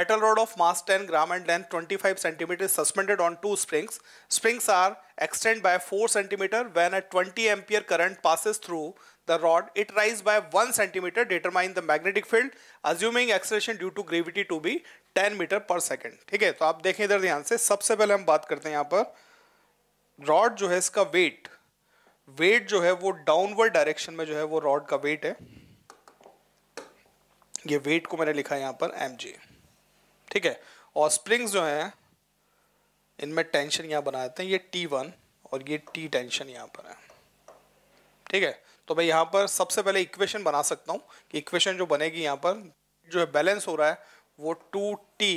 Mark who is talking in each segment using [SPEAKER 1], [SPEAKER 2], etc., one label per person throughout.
[SPEAKER 1] metal rod of mass 10 gram and length 25 cm is suspended on two springs. Springs are extended by 4 cm when a 20 ampere current passes through the rod. It rises by 1 cm determine the magnetic field assuming acceleration due to gravity to be 10 meter per second. ठीक है तो आप देखें इधर ध्यान से सबसे पहले हम बात करते हैं यहाँ पर रॉड जो है इसका वेट वेट जो है वो डाउनवर्ड डायरेक्शन में जो है वो रॉड का वेट है ये वेट को मैंने लिखा है यहाँ पर एम जी ठीक है और स्प्रिंग्स जो हैं इनमें टेंशन यहाँ बनाते हैं ये टी वन और ये टी टेंशन यहाँ पर है ठीक है तो मैं यहाँ पर सबसे पहले इक्वेशन बना सकता हूँ कि इक्वेशन जो बनेगी यहाँ पर जो है बैलेंस हो रहा है वो two t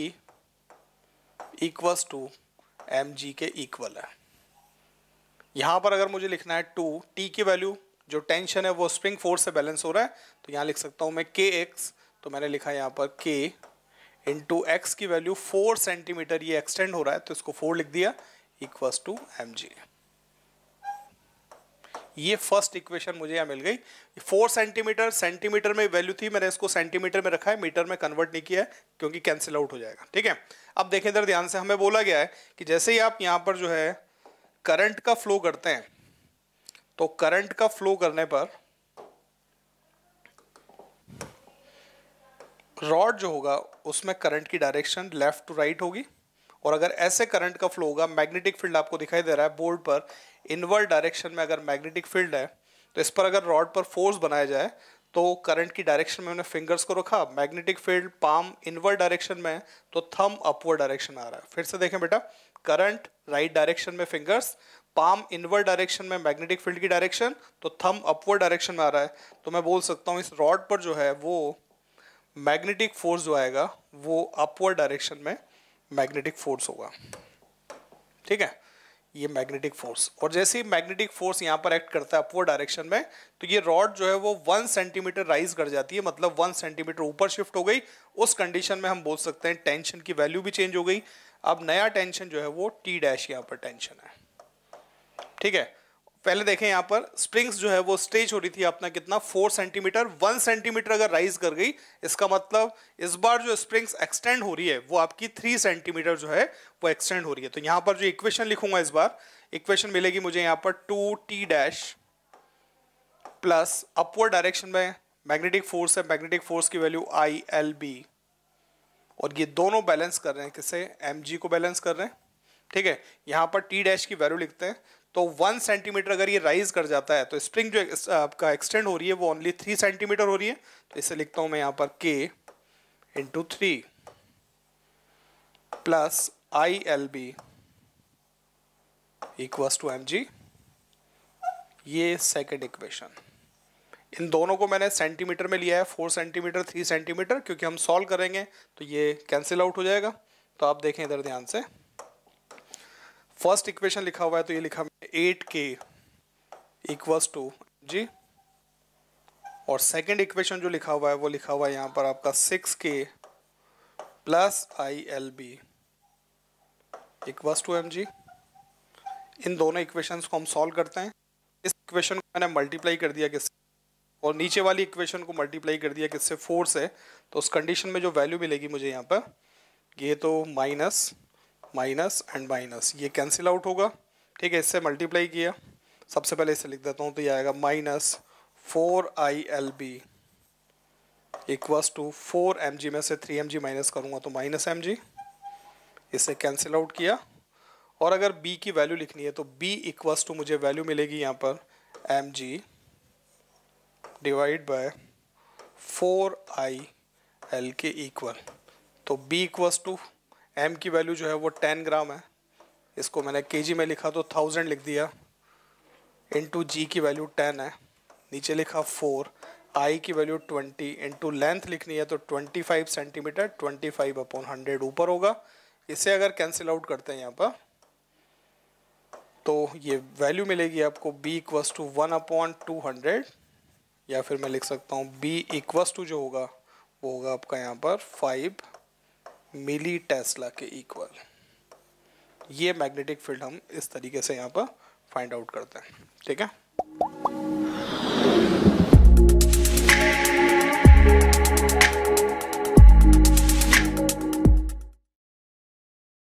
[SPEAKER 1] equals to m g के इक्वल है यहाँ पर अगर मुझे लिखना है टू टी की वैल्यू जो टेंशन है वो स्प्रिंग फोर्स से बैलेंस हो रहा है तो यहाँ लिख सकता हूँ मैं के एक्स तो मैंने लिखा यहाँ पर के इंटू एक्स की वैल्यू फोर सेंटीमीटर ये एक्सटेंड हो रहा है तो इसको फोर लिख दिया इक्वस टू एम जी ये फर्स्ट इक्वेशन मुझे यहाँ मिल गई फोर सेंटीमीटर सेंटीमीटर में वैल्यू थी मैंने इसको सेंटीमीटर में रखा है मीटर में कन्वर्ट नहीं किया है क्योंकि कैंसिल आउट हो जाएगा ठीक है अब देखें इधर ध्यान से हमें बोला गया है कि जैसे ही आप यहाँ पर जो है करंट का फ्लो करते हैं तो करंट का फ्लो करने पर रॉड जो होगा उसमें करंट की डायरेक्शन लेफ्ट टू राइट होगी और अगर ऐसे करंट का फ्लो होगा मैग्नेटिक फील्ड आपको दिखाई दे रहा है बोर्ड पर इनवर्ड डायरेक्शन में अगर मैग्नेटिक फील्ड है तो इस पर अगर रॉड पर फोर्स बनाया जाए तो करंट की डायरेक्शन में उन्हें फिंगर्स को रखा magnetic field palm inward direction में तो थम अपवर्ड डायरेक्शन आ रहा है फिर से देखें बेटा करंट राइट डायरेक्शन में फिंगर्स पाम इनवर्ड डायरेक्शन में मैग्नेटिक फील्ड की डायरेक्शन तो थम अपवर्ड डायरेक्शन में आ रहा है तो मैं बोल सकता हूँ इस रॉड पर जो है वो मैग्नेटिक फोर्स जो आएगा वो अपवर्ड डायरेक्शन में मैग्नेटिक फोर्स होगा ठीक है ये मैग्नेटिक फोर्स और जैसे ही मैग्नेटिक फोर्स यहाँ पर एक्ट करता है अपवर्ड डायरेक्शन में तो ये रॉड जो है वो वन सेंटीमीटर राइज कर जाती है मतलब वन सेंटीमीटर ऊपर शिफ्ट हो गई उस कंडीशन में हम बोल सकते हैं टेंशन की वैल्यू भी चेंज हो गई अब नया टेंशन जो है वो टी डैश यहाँ पर टेंशन है ठीक है पहले देखें यहां पर स्प्रिंग्स जो है वो स्टेज हो रही थी अपना कितना फोर सेंटीमीटर वन सेंटीमीटर अगर राइज कर गई इसका मतलब इस बार जो स्प्रिंग्स एक्सटेंड हो रही है वो आपकी थ्री सेंटीमीटर जो है वो एक्सटेंड हो रही है तो यहाँ पर जो इक्वेशन लिखूंगा इस बार इक्वेशन मिलेगी मुझे यहाँ पर two t dash plus upward direction में मैग्नेटिक फोर्स है मैग्नेटिक फोर्स की वैल्यू आई एल बी और ये दोनों बैलेंस कर रहे हैं किसे एम जी को बैलेंस कर रहे हैं ठीक है यहाँ पर टी डैश की वैल्यू लिखते हैं तो वन सेंटीमीटर अगर ये राइज कर जाता है तो स्प्रिंग जो आपका एक्सटेंड हो रही है वो ओनली थ्री सेंटीमीटर हो रही है तो इसे लिखता हूं मैं यहां पर k into three plus i l b equals to m g ये सेकेंड इक्वेशन इन दोनों को मैंने सेंटीमीटर में लिया है फोर सेंटीमीटर थ्री सेंटीमीटर क्योंकि हम सॉल्व करेंगे तो ये कैंसिल आउट हो जाएगा तो आप देखें इधर ध्यान से फर्स्ट इक्वेशन लिखा हुआ है तो ये लिखा एट के इक्वल्स टू जी और सेकंड इक्वेशन जो लिखा हुआ है वो लिखा हुआ है यहाँ पर आपका six k plus i l b equals to m g इन दोनों इक्वेशंस को हम सॉल्व करते हैं इस इक्वेशन को मैंने मल्टीप्लाई कर दिया किससे और नीचे वाली इक्वेशन को मल्टीप्लाई कर दिया किससे फोर से तो उस कंडीशन में जो वैल्यू मिलेगी मुझे यहाँ पर ये तो माइनस माइनस एंड माइनस ये कैंसिल आउट होगा ठीक है इससे मल्टीप्लाई किया सबसे पहले इसे लिख देता हूँ तो ये आएगा minus four i l b equals to four m g में से थ्री एम जी माइनस करूँगा तो माइनस एम जी इसे कैंसिल आउट किया और अगर b की वैल्यू लिखनी है तो b इक्वस टू मुझे वैल्यू मिलेगी यहाँ पर m g divide by four i l के इक्वल तो b इक्वस टू एम की वैल्यू जो है वो टेन ग्राम है इसको मैंने के में लिखा तो थाउजेंड लिख दिया इंटू जी की वैल्यू टेन है नीचे लिखा फोर आई की वैल्यू ट्वेंटी इंटू लेंथ लिखनी है तो twenty five centimetre twenty five upon hundred ऊपर होगा इसे अगर कैंसिल आउट करते हैं यहाँ पर तो ये वैल्यू मिलेगी आपको b equals to one upon two hundred या फिर मैं लिख सकता हूँ बी इक्वस टू जो होगा वो होगा आपका यहाँ पर फाइव मिली टेस्ला के इक्वल ये मैग्नेटिक फील्ड हम इस तरीके से यहाँ पर फाइंड आउट करते हैं ठीक है